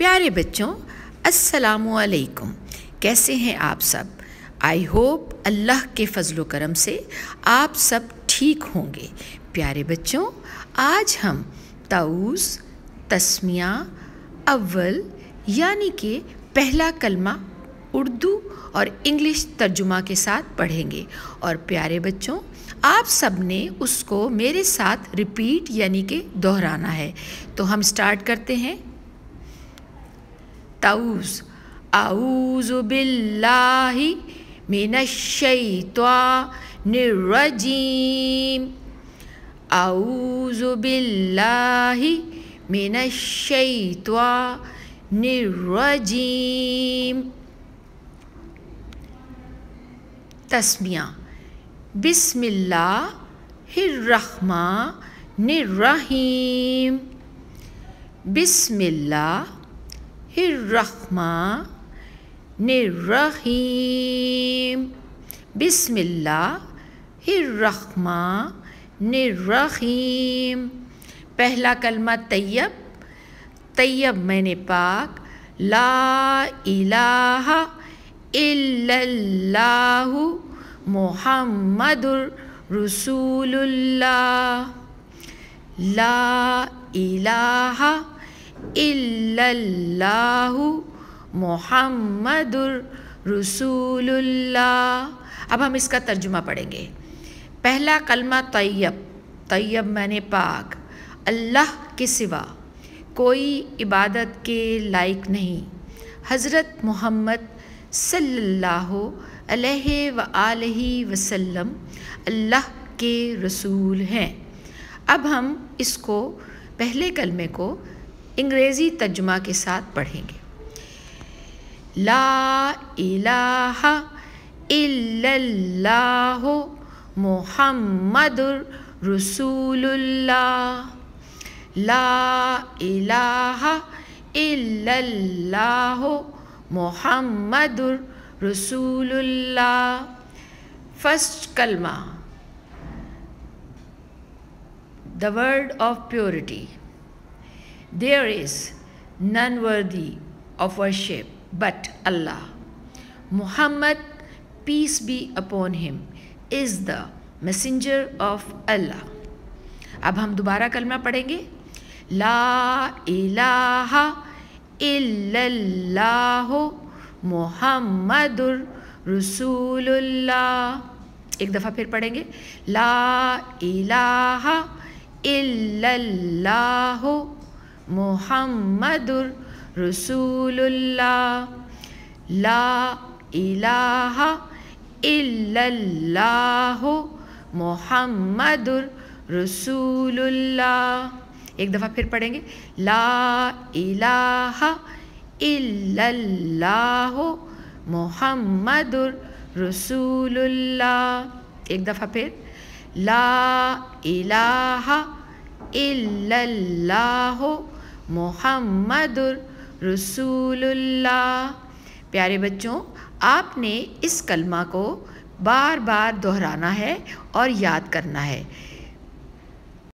प्यारे बच्चों असलकुम कैसे हैं आप सब आई होप अल्लाह के फजल करम से आप सब ठीक होंगे प्यारे बच्चों आज हम ताऊस तस्मिया अव्वल यानी कि पहला कलमा उर्दू और इंग्लिश तर्जुमा के साथ पढ़ेंगे और प्यारे बच्चों आप सब ने उसको मेरे साथ रिपीट यानी कि दोहराना है तो हम स्टार्ट करते हैं ताऊस आऊज़ुबिल्लाहि मिनशैत्वानिर्रजीम आऊज़ुबिल्लाहि मिनशैत्वानिर्रजीम तस्मिया बिस्मिल्लाहिर्रहमानिर्रहीम बिस्मिल्लाह रहीम बिसमिल्ला रहीम पहला कलमा तैयब तैयब मैंने पाक ला इलाहा इल्लल्लाहु मुहम्मदुर रसूलुल्लाह ला इलाहा इल्लल्लाहु मोहम्मदुर रसूलुल्लाह अब हम इसका तर्जुमा पढ़ेंगे पहला कलमा तैयब तय्यब मैंने पाक अल्लाह के सिवा कोई इबादत के लायक नहीं हज़रत मोहम्मद सल्लल्लाहु अलैहि व वसल्लम अल्लाह के रसूल हैं अब हम इसको पहले कलमे को अंग्रेज़ी तर्जुमा के साथ पढ़ेंगे ला इलाहा इल्लल्लाह मुहम्मदुर रसूलुल्लाह ला इलाहा इल्लल्लाह मुहम्मदुर रसूलुल्लाह फर्स्ट कलमा the word of purity There is none worthy of worship but Allah. Muhammad, peace be upon him, is the messenger of Allah. अब हम दोबारा कलमा पढ़ेंगे ला इलाहा इल्लल्लाहु मुहम्मदुर रसूलुल्लाह एक दफ़ा फिर पढ़ेंगे ला इलाहा इल्लल्लाहु मुहम्मदुर रसूलुल्लाह ला इलाहा इल्लल्लाह मुहम्मदुर रसूलुल्लाह एक दफ़ा फिर पढ़ेंगे ला इलाहा इल्लल्लाह मुहम्मदुर रसूलुल्लाह एक दफ़ा फिर ला इलाहा इल्लल्लाह मोहम्मद रसूलुल्लाह प्यारे बच्चों आपने इस कलमा को बार बार दोहराना है और याद करना है